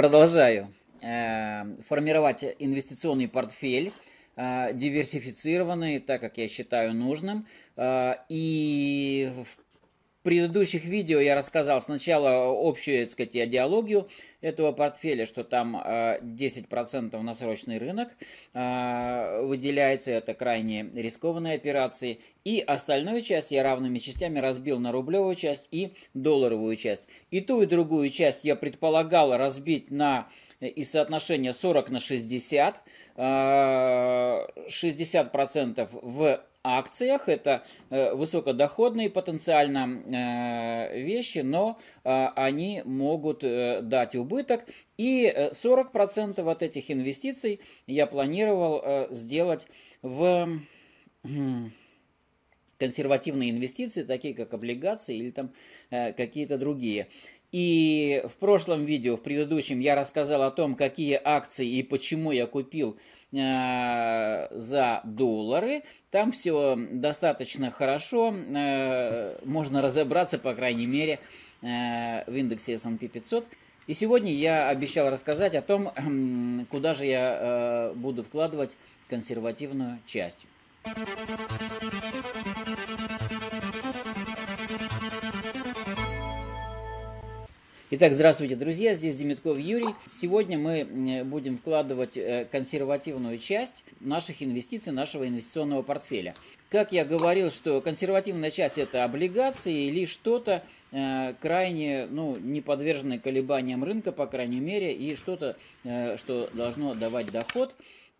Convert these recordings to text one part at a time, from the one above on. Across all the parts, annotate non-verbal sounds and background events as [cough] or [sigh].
Продолжаю. Э, формировать инвестиционный портфель э, диверсифицированный, так как я считаю нужным. Э, и в в предыдущих видео я рассказал сначала общую, так сказать, идеологию этого портфеля, что там 10% э, на срочный рынок э, выделяется, это крайне рискованные операции. И остальную часть я равными частями разбил на рублевую часть и долларовую часть. И ту, и другую часть я предполагал разбить на э, из соотношения 40 на 60, 60% в акциях. Это э, высокодоходные потенциально э, вещи, но э, они могут дать убыток. И 40% от этих инвестиций я планировал сделать в хм, консервативные инвестиции, такие как облигации или там э, какие-то другие. И в прошлом видео, в предыдущем, я рассказал о том, какие акции и почему я купил э, за доллары. Там все достаточно хорошо, э, можно разобраться, по крайней мере, э, в индексе S&P 500. И сегодня я обещал рассказать о том, эм, куда же я э, буду вкладывать консервативную часть. Итак, здравствуйте, друзья, здесь Демитков Юрий. Сегодня мы э, будем вкладывать э, консервативную часть наших инвестиций, нашего инвестиционного портфеля. Как я говорил, что консервативная часть – это облигации или что-то э, крайне ну, не подверженное колебаниям рынка, по крайней мере, и что-то, э, что должно давать доход.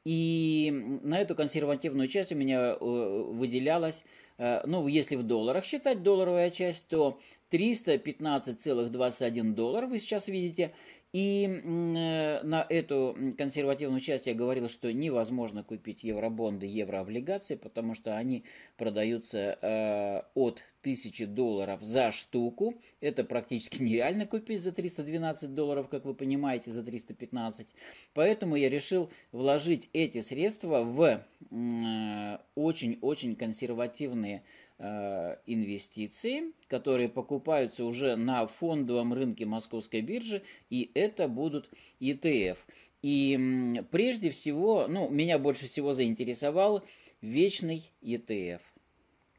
И на эту консервативную часть у меня э, выделялась Э, ну, если в долларах считать долларовая часть, то 315,21 доллар, вы сейчас видите, и э, на эту консервативную часть я говорил, что невозможно купить евробонды, еврооблигации, потому что они продаются э, от 1000 долларов за штуку. Это практически нереально купить за 312 долларов, как вы понимаете, за 315. Поэтому я решил вложить эти средства в э, очень-очень консервативные инвестиции Э, инвестиции, которые покупаются уже на фондовом рынке московской биржи, и это будут ETF. И прежде всего, ну, меня больше всего заинтересовал вечный ETF.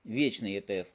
Вечный ETF.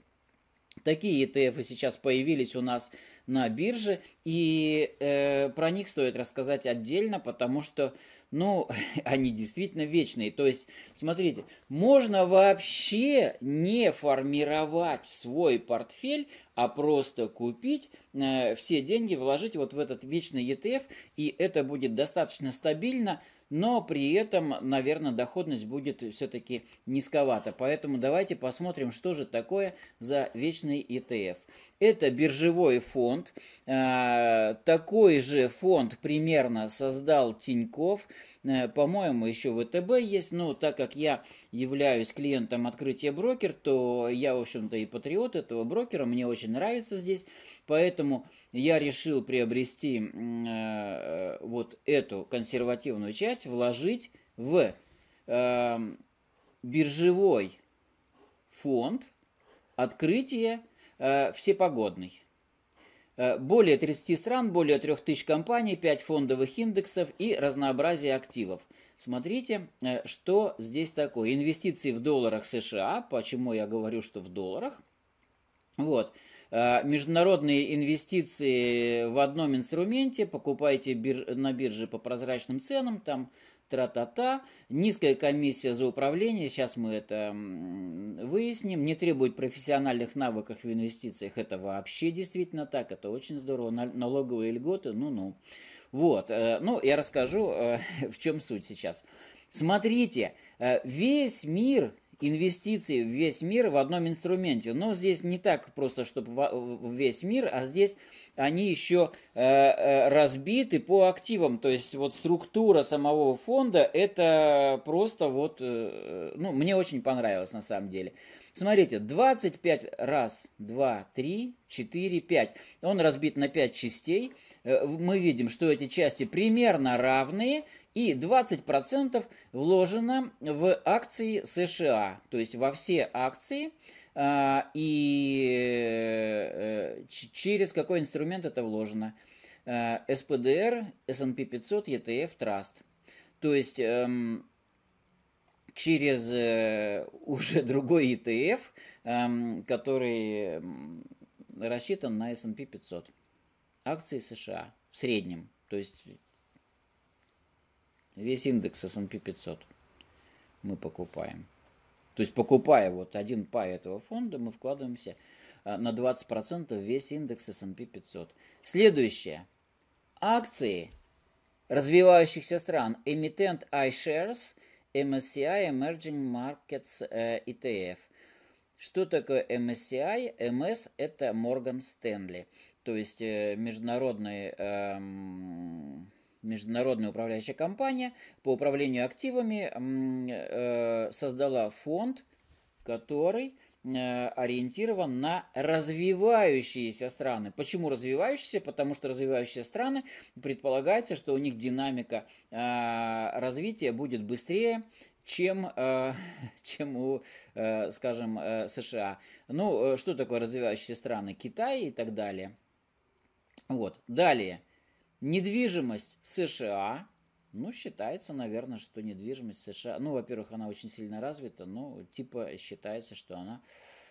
Такие ETF сейчас появились у нас на бирже, и э, про них стоит рассказать отдельно, потому что ну, [laughs] они действительно вечные. То есть, смотрите, можно вообще не формировать свой портфель а просто купить, э, все деньги вложить вот в этот вечный ETF, и это будет достаточно стабильно, но при этом, наверное, доходность будет все-таки низковата. Поэтому давайте посмотрим, что же такое за вечный ETF. Это биржевой фонд. Э, такой же фонд примерно создал Тиньков – Э, по-моему, еще ВТБ есть, но так как я являюсь клиентом открытия брокер, то я, в общем-то, и патриот этого брокера, мне очень нравится здесь, поэтому я решил приобрести э, вот эту консервативную часть, вложить в э, биржевой фонд открытия э, всепогодный. Э, более 30 стран, более 3000 компаний, 5 фондовых индексов и разнообразие активов. Смотрите, э, что здесь такое. Инвестиции в долларах США, почему я говорю, что в долларах. Вот. Э, международные инвестиции в одном инструменте, покупайте бир... на бирже по прозрачным ценам, там тра-та-та. Низкая комиссия за управление, сейчас мы это выясним, не требует профессиональных навыков в инвестициях. Это вообще действительно так, это очень здорово. Налоговые льготы, ну-ну. Вот, э, ну, я расскажу, э, [laughs] в чем суть сейчас. Смотрите, э, весь мир инвестиции в весь мир в одном инструменте. Но здесь не так просто, чтобы весь мир, а здесь они еще э, э, разбиты по активам. То есть вот структура самого фонда это просто вот, э, ну, мне очень понравилось на самом деле. Смотрите, 25 раз, 2, 3, 4, 5. Он разбит на 5 частей. Мы видим, что эти части примерно равные, и 20% вложено в акции США, то есть во все акции, а, и э, через какой инструмент это вложено. Э, СПДР, S&P 500, ETF, Trust. То есть эм, через э, [laughs] уже другой ETF, эм, который эм, рассчитан на S&P 500. Акции США в среднем. То есть Весь индекс S&P 500 мы покупаем. То есть покупая вот один пай этого фонда, мы вкладываемся а, на 20% весь индекс S&P 500. Следующее. Акции развивающихся стран. Эмитент iShares, MSCI, Emerging Markets э, ETF. Что такое MSCI? MS – это Morgan Stanley. То есть э, международный эм, международная управляющая компания по управлению активами э, создала фонд, который э, ориентирован на развивающиеся страны. Почему развивающиеся? Потому что развивающиеся страны предполагается, что у них динамика э, развития будет быстрее, чем, [laughs] чем у, скажем, США. Ну, что такое развивающиеся страны? Китай и так далее. Вот. Далее. Недвижимость США, ну, считается, наверное, что недвижимость США, ну, во-первых, она очень сильно развита, но типа считается, что она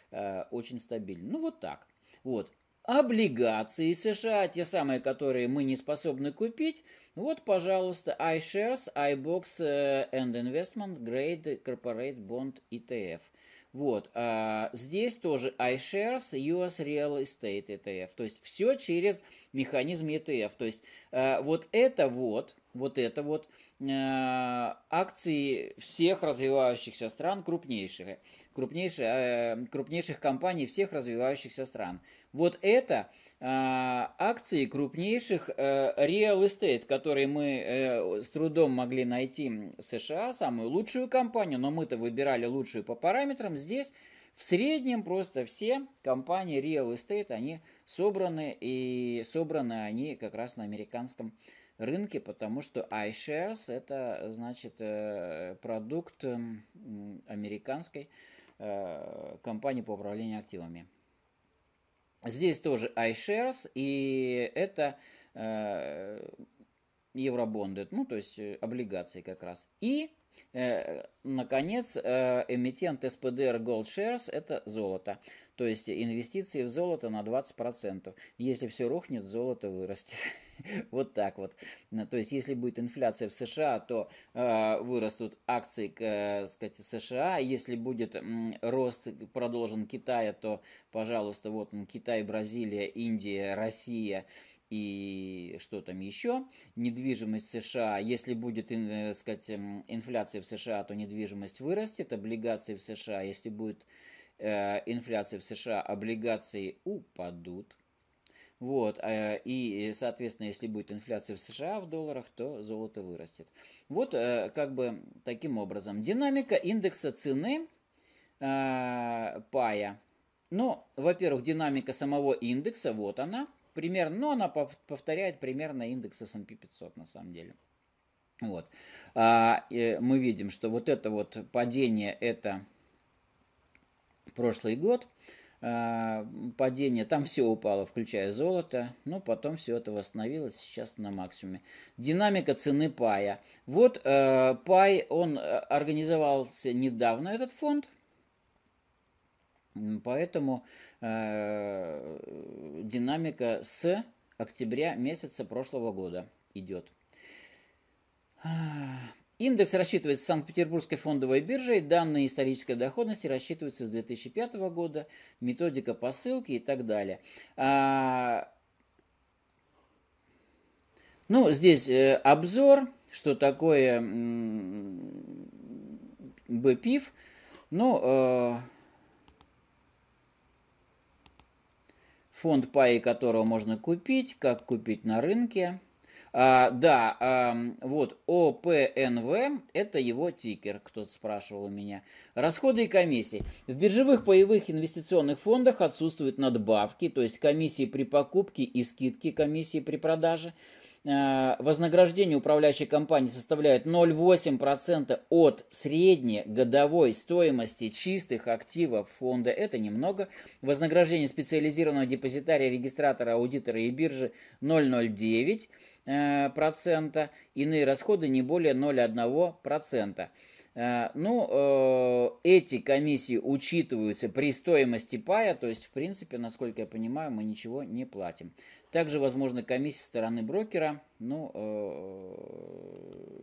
э, очень стабильна. Ну, вот так. Вот. Облигации США, те самые, которые мы не способны купить. Вот, пожалуйста, iShares, iBox э, and Investment Grade Corporate Bond ETF – вот, а, здесь тоже iShares US Real Estate ETF, то есть все через механизм ETF, то есть а, вот это вот, вот это вот а, акции всех развивающихся стран крупнейших, крупнейших, а, крупнейших компаний всех развивающихся стран. Вот это а, акции крупнейших э, real estate, которые мы э, с трудом могли найти в США, самую лучшую компанию, но мы-то выбирали лучшую по параметрам. Здесь в среднем просто все компании real estate, они собраны, и собраны они как раз на американском рынке, потому что iShares это значит э, продукт американской компании по управлению активами. Здесь тоже iShares, и это э, евробонды, ну, то есть э, облигации как раз. И, э, наконец, э, эмитент SPDR Gold Shares – это золото. То есть инвестиции в золото на 20%. Если все рухнет, золото вырастет. [laughs] [laughs] вот так вот. Э, то есть, если будет инфляция в США, то э, вырастут акции э, сказать, США. Если будет э, рост продолжен Китая, то, пожалуйста, вот он, Китай, Бразилия, Индия, Россия и что там еще, недвижимость США, если будет, так э, сказать, инфляция в США, то недвижимость вырастет, облигации в США, если будет э, инфляция в США, облигации упадут, вот, э, и, соответственно, если будет инфляция в США в долларах, то золото вырастет. Вот э, как бы таким образом. Динамика индекса цены э, пая. Ну, во-первых, динамика самого индекса, вот она, примерно, но ну, она повторяет примерно индекс S&P 500 на самом деле. Вот. А, э, мы видим, что вот это вот падение, это прошлый год. Э, падение, там все упало, включая золото, но потом все это восстановилось, сейчас на максимуме. Динамика цены пая. Вот э, пай, он э, организовался недавно, этот фонд, поэтому э, динамика с октября месяца прошлого года идет. А, Индекс рассчитывается Санкт-Петербургской фондовой биржей, данные исторической доходности рассчитываются с 2005 года, методика посылки и так далее. А... Ну, здесь э, обзор, что такое БПИФ. Ну, э, фонд паи которого можно купить, как купить на рынке. А, да, а, вот ОПНВ – это его тикер, кто-то спрашивал у меня. Расходы и комиссии. В биржевых паевых инвестиционных фондах отсутствуют надбавки, то есть комиссии при покупке и скидки комиссии при продаже. А, вознаграждение управляющей компании составляет 0,8% от средней годовой стоимости чистых активов фонда. Это немного. Вознаграждение специализированного депозитария, регистратора, аудитора и биржи 0,09%. Э, процента иные расходы не более 0,1%. Э, ну, э, эти комиссии учитываются при стоимости пая, то есть, в принципе, насколько я понимаю, мы ничего не платим. Также возможно комиссии стороны брокера, ну,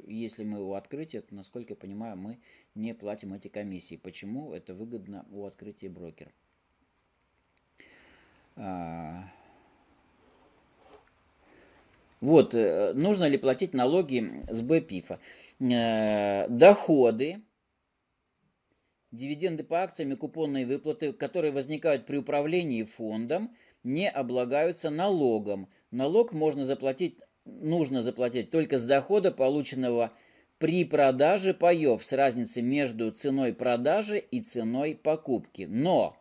если мы у открытия, то, насколько я понимаю, мы не платим эти комиссии. Почему это выгодно у открытия брокера? Вот, э, нужно ли платить налоги с БПИФа? Э, доходы, дивиденды по акциям и купонные выплаты, которые возникают при управлении фондом, не облагаются налогом. Налог можно заплатить, нужно заплатить только с дохода, полученного при продаже паев с разницы между ценой продажи и ценой покупки. Но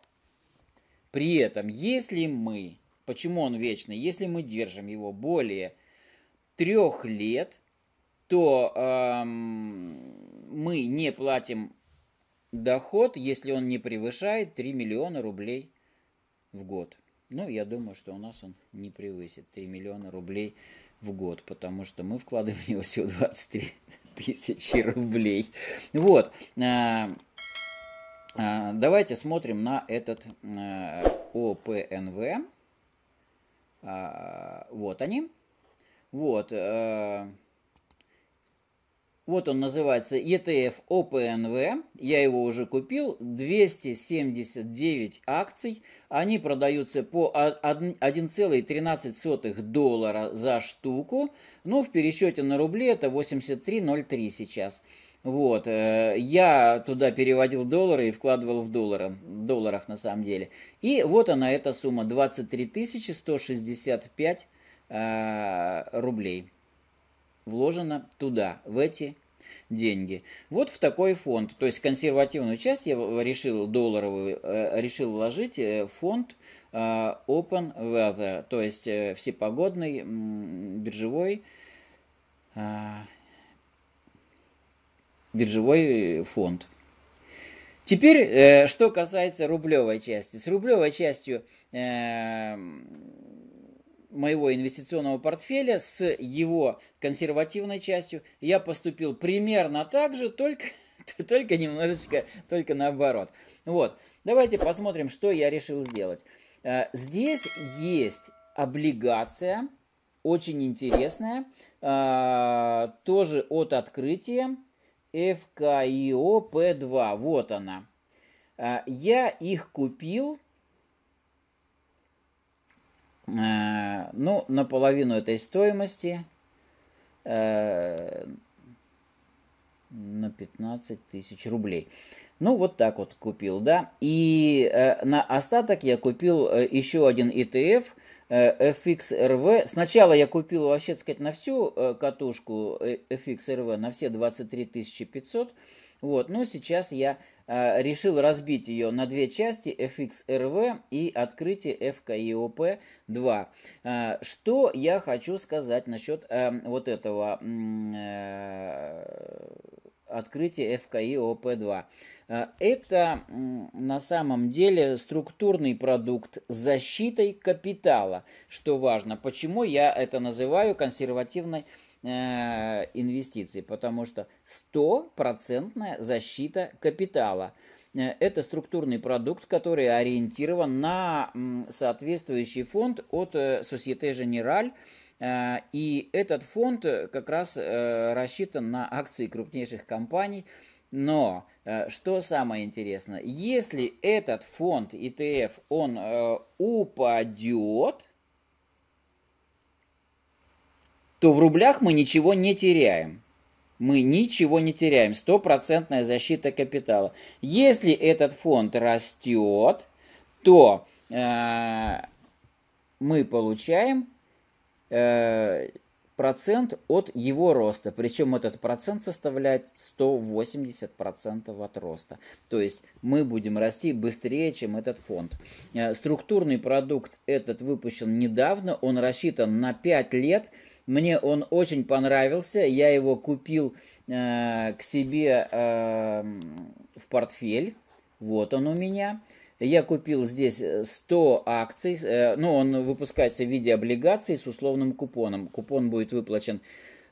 при этом, если мы, почему он вечный, если мы держим его более трех лет, то эм, мы не платим доход, если он не превышает 3 миллиона рублей в год. Ну, я думаю, что у нас он не превысит 3 миллиона рублей в год, потому что мы вкладываем в него всего 23 [laughs] тысячи рублей. Вот. А, а, давайте смотрим на этот э, ОПНВ. А, вот они. Вот. Э, вот он называется ETF OPNV. Я его уже купил. 279 акций. Они продаются по 1,13 доллара за штуку. Но ну, в пересчете на рубли это 83,03 сейчас. Вот, э, я туда переводил доллары и вкладывал в доллары, долларах на самом деле. И вот она эта сумма, 23 165 а, рублей вложено туда, в эти деньги. Вот в такой фонд. То есть консервативную часть я решил долларовую, э, решил вложить э, в фонд э, Open Weather, то есть э, всепогодный биржевой а, биржевой фонд. Теперь, что касается рублевой части. С рублевой частью моего инвестиционного портфеля с его консервативной частью я поступил примерно так же, только, [laughs] только немножечко, только наоборот. Вот, давайте посмотрим, что я решил сделать. Э, здесь есть облигация, очень интересная, э, тоже от открытия, fkiop 2 вот она. Э, я их купил Э, ну, наполовину этой стоимости э, на 15 тысяч рублей. Ну, вот так вот купил, да. И э, на остаток я купил еще один ETF FXRV. Сначала я купил, вообще сказать, на всю катушку FXRV, на все 23 500. Вот, но сейчас я Э, решил разбить ее на две части FXRV и открытие FKIOP2. Э, что я хочу сказать насчет э, вот этого открытия FKIOP2. Это на самом деле структурный продукт с защитой капитала, что важно. Почему я это называю консервативной э, инвестиций, потому что стопроцентная защита капитала. Э, это структурный продукт, который ориентирован на соответствующий фонд от э, Societe Generale, э, и этот фонд как раз рассчитан на акции крупнейших компаний. Но что самое интересное, если этот фонд ETF, он упадет, то в рублях мы ничего не теряем. Мы ничего не теряем. Стопроцентная защита капитала. Если этот фонд растет, то э, мы получаем э, процент от его роста. Причем этот процент составляет 180% от роста. То есть мы будем расти быстрее, чем этот фонд. Э, структурный продукт этот выпущен недавно. Он рассчитан на 5 лет. Мне он очень понравился, я его купил э, к себе э, в портфель. Вот он у меня. Я купил здесь 100 э, акций, э, ну, он выпускается в виде облигаций с условным купоном. Купон будет выплачен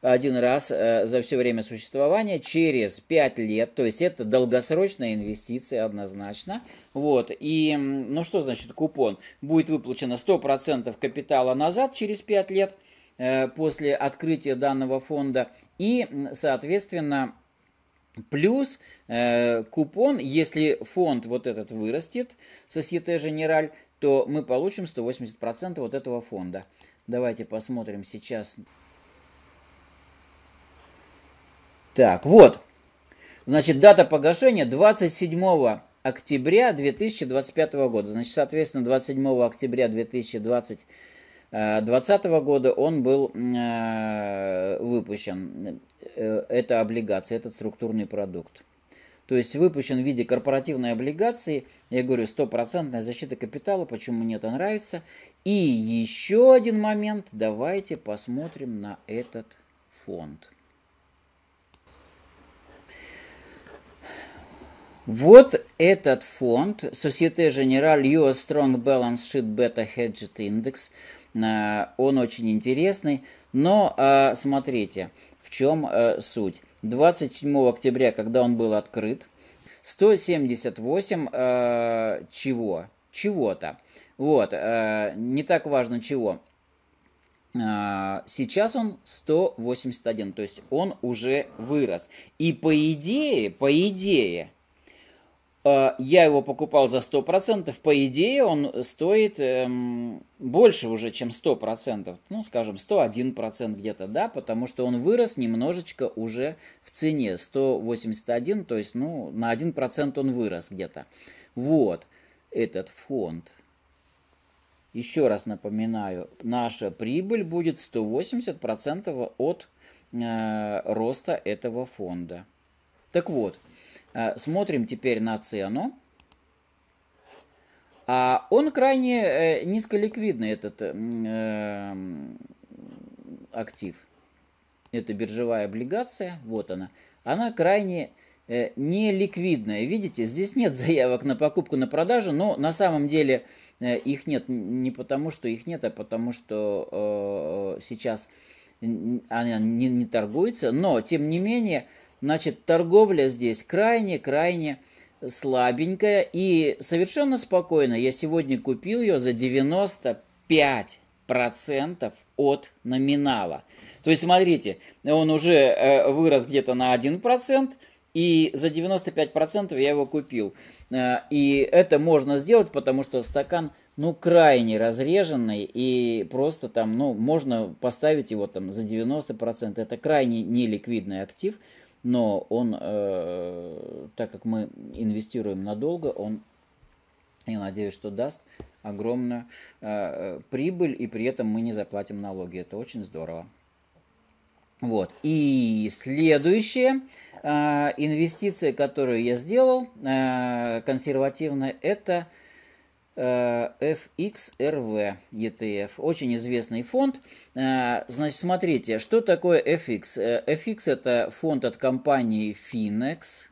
один раз э, за все время существования через 5 лет. То есть это долгосрочная инвестиция однозначно. Вот. И ну что значит купон? Будет выплачено 100% капитала назад через 5 лет – Э, после открытия данного фонда. И, соответственно, Плюс э, купон, если фонд вот этот вырастет, Societe Generale, то мы получим 180% вот этого фонда. Давайте посмотрим сейчас. Так, вот. Значит, дата погашения 27 октября 2025 года. Значит, соответственно, 27 октября 2025 2020 э, года он был э, выпущен. Э, эта облигация, этот структурный продукт. То есть выпущен в виде корпоративной облигации, я говорю, стопроцентная защита капитала, почему мне это нравится. И еще один момент, давайте посмотрим на этот фонд. Вот этот фонд, Societe Generale US Strong Balance Sheet Beta Hedged Index, он очень интересный. Но а, смотрите, в чем а, суть. 27 октября, когда он был открыт, 178 э, а, чего? Чего-то. Вот, не так важно чего. сейчас он 181, то есть он уже вырос. И по идее, по идее, Э, я его покупал за 100%, по идее он стоит эм, больше уже, чем 100%, ну, скажем, 101% где-то, да, потому что он вырос немножечко уже в цене, 181, то есть, ну, на 1% он вырос где-то. Вот этот фонд. Еще раз напоминаю, наша прибыль будет 180% от э, роста этого фонда. Так вот, Э, смотрим теперь на цену. А он крайне э, низколиквидный, этот э, актив. Это биржевая облигация, вот она. Она крайне э, неликвидная. Видите, здесь нет заявок на покупку, на продажу, но на самом деле их нет не потому, что их нет, а потому, что сейчас она не, не торгуется. Но, тем не менее, Значит, торговля здесь крайне-крайне слабенькая и совершенно спокойно. Я сегодня купил ее за 95 процентов от номинала. То есть, смотрите, он уже э, вырос где-то на 1%, и за 95% я его купил. Э, и это можно сделать, потому что стакан, ну, крайне разреженный, и просто там, ну, можно поставить его там за 90%. Это крайне неликвидный актив, но он, э, так как мы инвестируем надолго, он, я надеюсь, что даст огромную э, э прибыль, и при этом мы не заплатим налоги. Это очень здорово. Вот. И следующая э, инвестиции, которые я сделал э, консервативно, это э, Э, FXRV ETF. Очень известный фонд. Э, значит, смотрите, что такое FX? Э, FX – это фонд от компании Finex.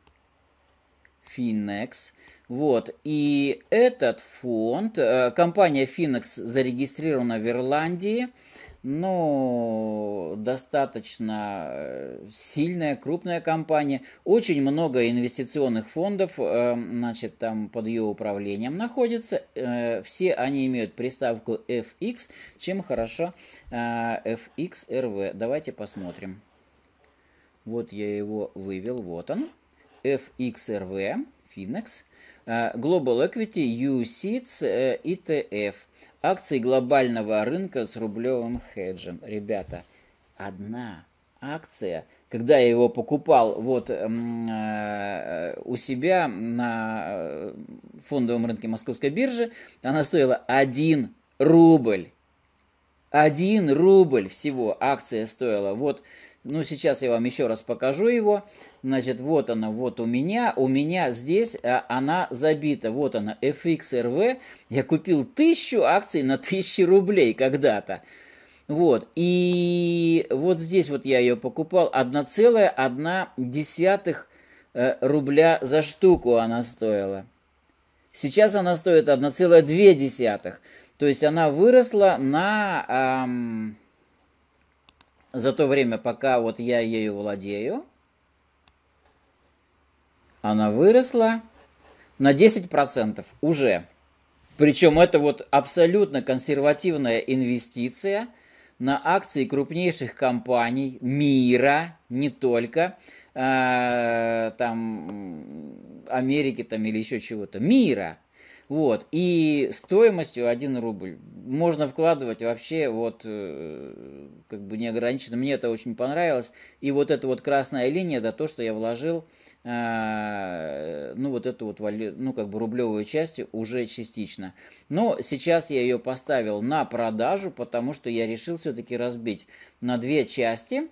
Finex. Вот, и этот фонд, компания Finex зарегистрирована в Ирландии – ну, достаточно э, сильная, крупная компания. Очень много инвестиционных фондов, э, значит, там под ее управлением находится. Э, все они имеют приставку FX, чем хорошо FXRV. Давайте посмотрим. Вот я его вывел, вот он. FXRV, Finex. Global Equity, UCITS, ETF – акций глобального рынка с рублевым хеджем. Ребята, одна акция, когда я его покупал вот э, у себя на э, фондовом рынке Московской биржи, она стоила 1 рубль. 1 рубль всего акция стоила. Вот ну, сейчас я вам еще раз покажу его. Значит, вот она, вот у меня. У меня здесь а, она забита. Вот она, FXRV. Я купил тысячу акций на 1000 рублей когда-то. Вот, и вот здесь вот я ее покупал 1,1 э, рубля за штуку она стоила. Сейчас она стоит 1,2. То есть она выросла на... Эм, за то время, пока вот я ею владею, она выросла на 10% уже. Причем это вот абсолютно консервативная инвестиция на акции крупнейших компаний мира, не только э, там Америки там или еще чего-то, мира – вот. И стоимостью 1 рубль можно вкладывать вообще вот э, как бы неограниченно. Мне это очень понравилось. И вот эта вот красная линия, да, то, что я вложил, а, ну, вот эту вот, ну, как бы рублевую часть уже частично. Но сейчас я ее поставил на продажу, потому что я решил все-таки разбить на две части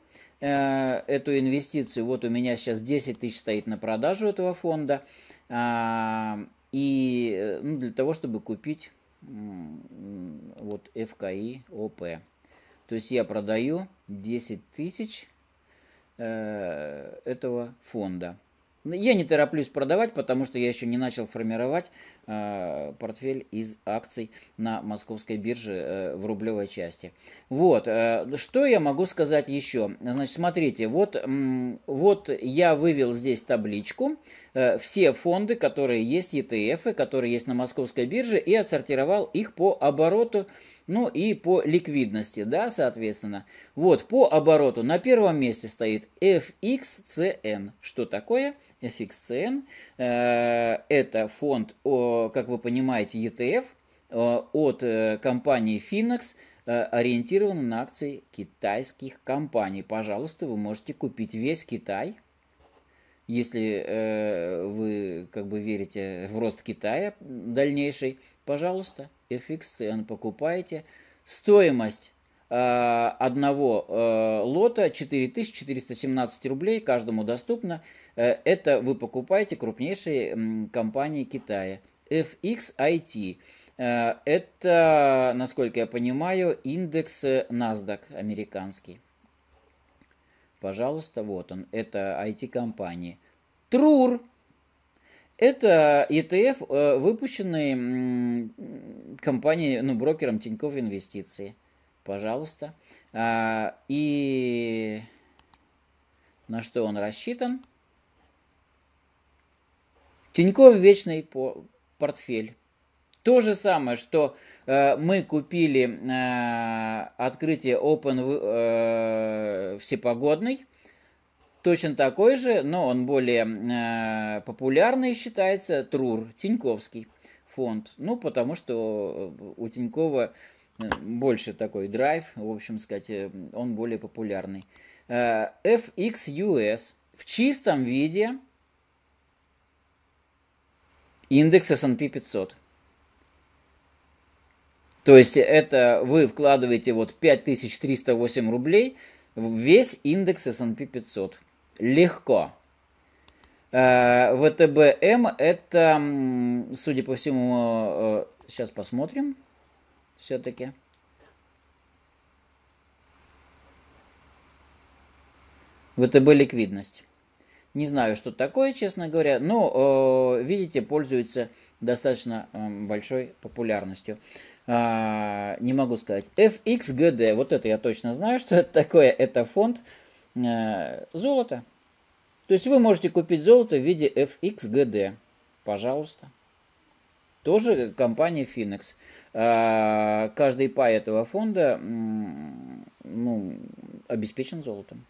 э, эту инвестицию. Вот у меня сейчас 10 тысяч стоит на продажу этого фонда а, и э, ну, для того, чтобы купить вот FKI OP. То есть я продаю 10 тысяч э, этого фонда. Ну, я не тороплюсь продавать, потому что я еще не начал формировать Э, портфель из акций на московской бирже э, в рублевой части. Вот, э, что я могу сказать еще? Значит, смотрите, вот, вот я вывел здесь табличку, все фонды, которые есть, ETF, которые есть на московской бирже, и отсортировал их по обороту, ну и по ликвидности, да, соответственно. Вот, по обороту на первом месте стоит FXCN. Что такое? FXCN. Э, это фонд, как вы понимаете, ETF э, от э, компании Finex, ориентирован на акции китайских компаний. Пожалуйста, вы можете купить весь Китай, если вы как бы верите в рост Китая дальнейший, пожалуйста, FxCN цен покупаете. Стоимость э, одного э, лота 4417 рублей, каждому доступно. Э, это вы покупаете крупнейшие компании Китая. FXIT. Э, это, насколько я понимаю, индекс э, NASDAQ американский. Пожалуйста, вот он. Это IT-компании. Трур. Это ETF, выпущенный компанией, ну, брокером тиньков Инвестиции. Пожалуйста. А, и на что он рассчитан? Тиньков вечный портфель. То же самое, что э, мы купили э, открытие Open э, всепогодный, точно такой же, но он более э, популярный считается, Трур, Тиньковский фонд. Ну, потому что э, у Тинькова э, больше такой драйв, в общем сказать, э, он более популярный. FXUS в чистом виде индекс S&P 500. То есть это вы вкладываете вот 5308 рублей в весь индекс S&P 500. Легко. Э, ВТБМ это, судя по всему, э, сейчас посмотрим все-таки. ВТБ ликвидность. Не знаю, что такое, честно говоря, но, э, видите, пользуется достаточно эм, большой популярностью. А, не могу сказать. FXGD, вот это я точно знаю, что [laughs] это такое. Это фонд э, золота. То есть вы можете купить золото в виде FXGD. Пожалуйста. Тоже компания Phoenix. А, каждый пай этого фонда ну, обеспечен золотом.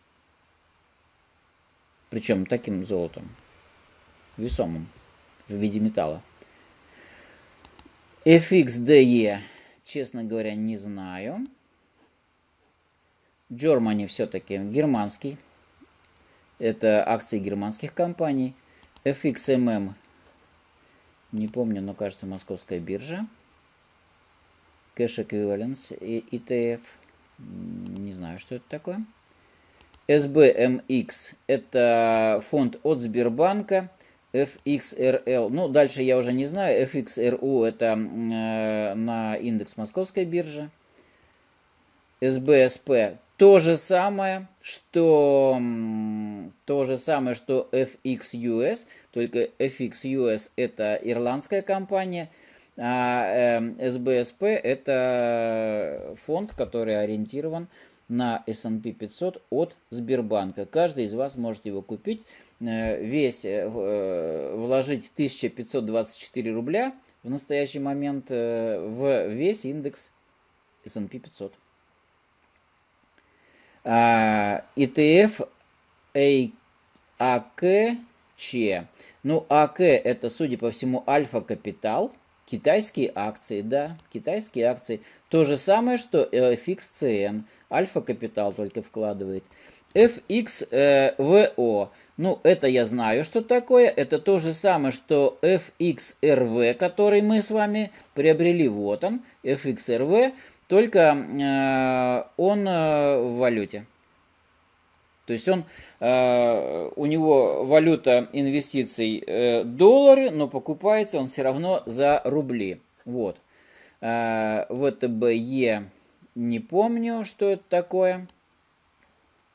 Причем таким золотом. Весомым. В виде металла. FXDE, честно говоря, не знаю. Germany все-таки германский. Это акции германских компаний. FXMM, не помню, но кажется, московская биржа. cash equivalence и ETF. Не знаю, что это такое. SBMX – это фонд от Сбербанка, FXRL, ну дальше я уже не знаю, FXRU – это э, на индекс Московской биржи, SBSP – то же самое, что то же самое, что FXUS, только FXUS это ирландская компания, а эм, э, SBSP это фонд, который ориентирован э, на S&P 500 от Сбербанка. Каждый из вас может его купить, э, весь э, э, вложить 1524 рубля в настоящий момент в весь индекс S&P 500. ETF АКЧ. Ну, АК это, судя по всему, альфа-капитал. Китайские акции, да, китайские акции. То же самое, что FXCN. Альфа-капитал только вкладывает. FXVO. Э, ну, это я знаю, что такое. Это то же самое, что FXRV, который мы с вами приобрели. Вот он, FXRV, только э, он э, в валюте. То есть он, э, у него валюта инвестиций э, доллары, но покупается он все равно за рубли. Вот. Э, ВТБЕ не помню, что это такое.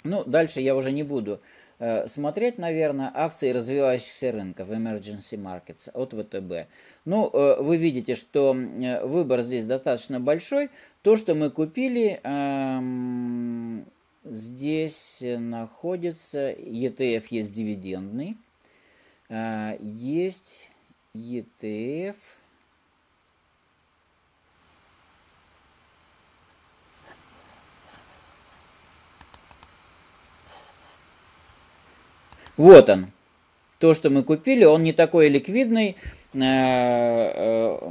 Ну, дальше я уже не буду э, смотреть, наверное, акции развивающихся рынков, emergency markets от ВТБ. Ну, э, вы видите, что э, выбор здесь достаточно большой. То, что мы купили, эм, здесь находится ETF есть дивидендный, есть ETF Вот он. То, что мы купили, он не такой ликвидный, э, э,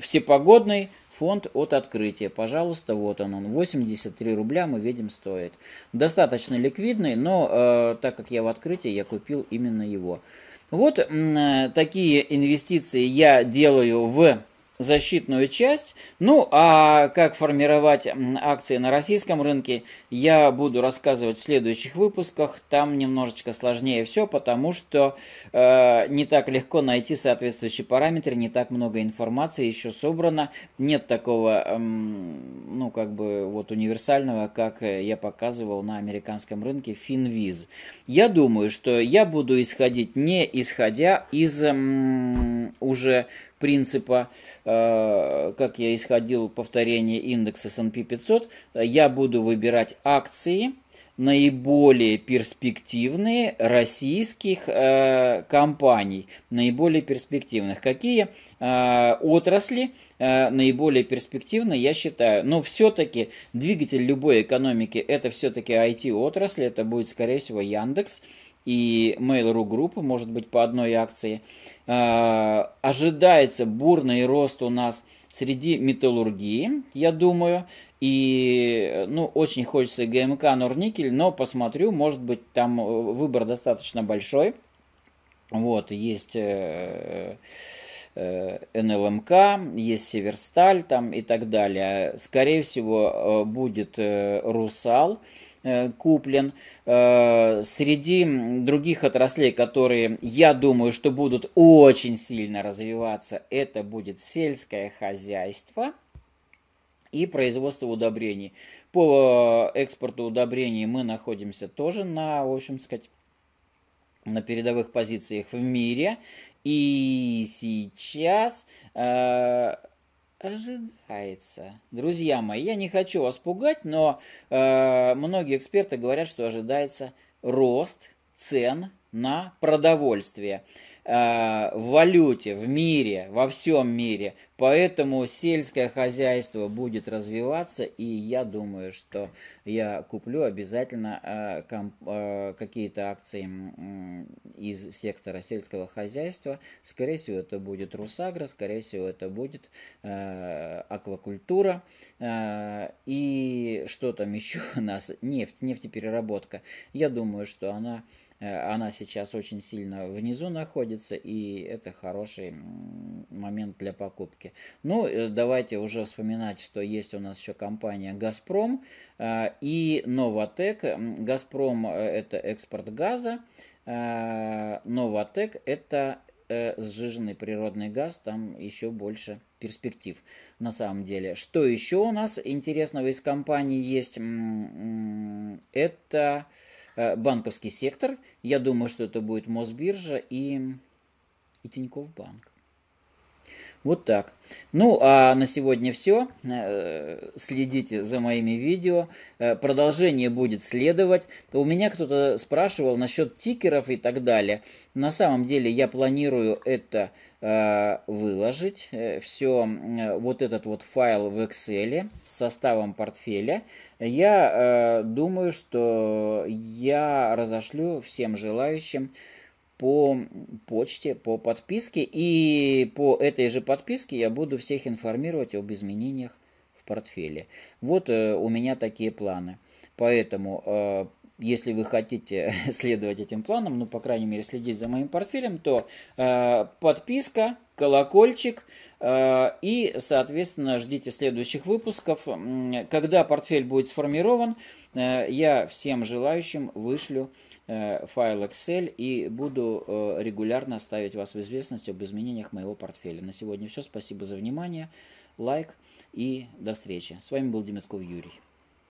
всепогодный фонд от открытия. Пожалуйста, вот он, он 83 рубля, мы видим, стоит. Достаточно ликвидный, но э, так как я в открытии, я купил именно его. Вот такие инвестиции я делаю в защитную часть. Ну, а как формировать акции на российском рынке, я буду рассказывать в следующих выпусках. Там немножечко сложнее все, потому что э, не так легко найти соответствующие параметры, не так много информации еще собрано. Нет такого, э, ну, как бы, вот универсального, как э, я показывал на американском рынке, Finviz. Я думаю, что я буду исходить не исходя из э, уже принципа, э, как я исходил повторение индекса S&P 500, я буду выбирать акции наиболее перспективные российских э, компаний, наиболее перспективных. Какие э, отрасли наиболее перспективны, я считаю. Но все-таки двигатель любой экономики это все-таки IT-отрасли, это будет, скорее всего, Яндекс и Mail.ru группы, может быть, по одной акции. А, ожидается бурный рост у нас среди металлургии, я думаю. И, ну, очень хочется ГМК Норникель, но посмотрю, может быть, там э, выбор достаточно большой. Вот, есть... Э, э, НЛМК, есть Северсталь там и так далее. Скорее всего, будет Русал. Э, куплен. Э, среди других отраслей, которые, я думаю, что будут очень сильно развиваться, это будет сельское хозяйство и производство удобрений. По э, экспорту удобрений мы находимся тоже на, в общем сказать, на передовых позициях в мире. И сейчас э, ожидается. Друзья мои, я не хочу вас пугать, но э, многие эксперты говорят, что ожидается рост цен на продовольствие. Э, в валюте, в мире, во всем мире. Поэтому сельское хозяйство будет развиваться, и я думаю, что я куплю обязательно э, э, какие-то акции из сектора сельского хозяйства. Скорее всего, это будет Русагра, скорее всего, это будет аквакультура и что там [laughs] еще у нас, нефть, нефтепереработка. Я думаю, что она Э, она сейчас очень сильно внизу находится, и это хороший момент для покупки. Ну, э, давайте уже вспоминать, что есть у нас еще компания «Газпром» э, и «Новотек». «Газпром» — это экспорт газа, «Новотек» — это сжиженный природный газ, там еще больше перспектив на самом деле. Что еще у нас интересного из компании есть? Это Э, банковский сектор. Я думаю, что это будет Мосбиржа и, и Тинькофф Банк. Вот так. Ну, а на сегодня все. Э, следите за моими видео. Э, продолжение будет следовать. У меня кто-то спрашивал насчет тикеров и так далее. На самом деле я планирую это э, выложить. Все, вот этот вот файл в Excel с составом портфеля. Я думаю, что я разошлю всем желающим по почте, по подписке. И по этой же подписке я буду всех информировать об изменениях в портфеле. Вот э, у меня такие планы. Поэтому, э, если вы хотите [laughs] следовать этим планам, ну, по крайней мере, следить за моим портфелем, то э, подписка, колокольчик э, и, соответственно, ждите следующих выпусков. Когда портфель будет сформирован, э, я всем желающим вышлю Э, файл Excel и буду э, регулярно ставить вас в известность об изменениях моего портфеля. На сегодня все. Спасибо за внимание, лайк и до встречи. С вами был Демятков Юрий.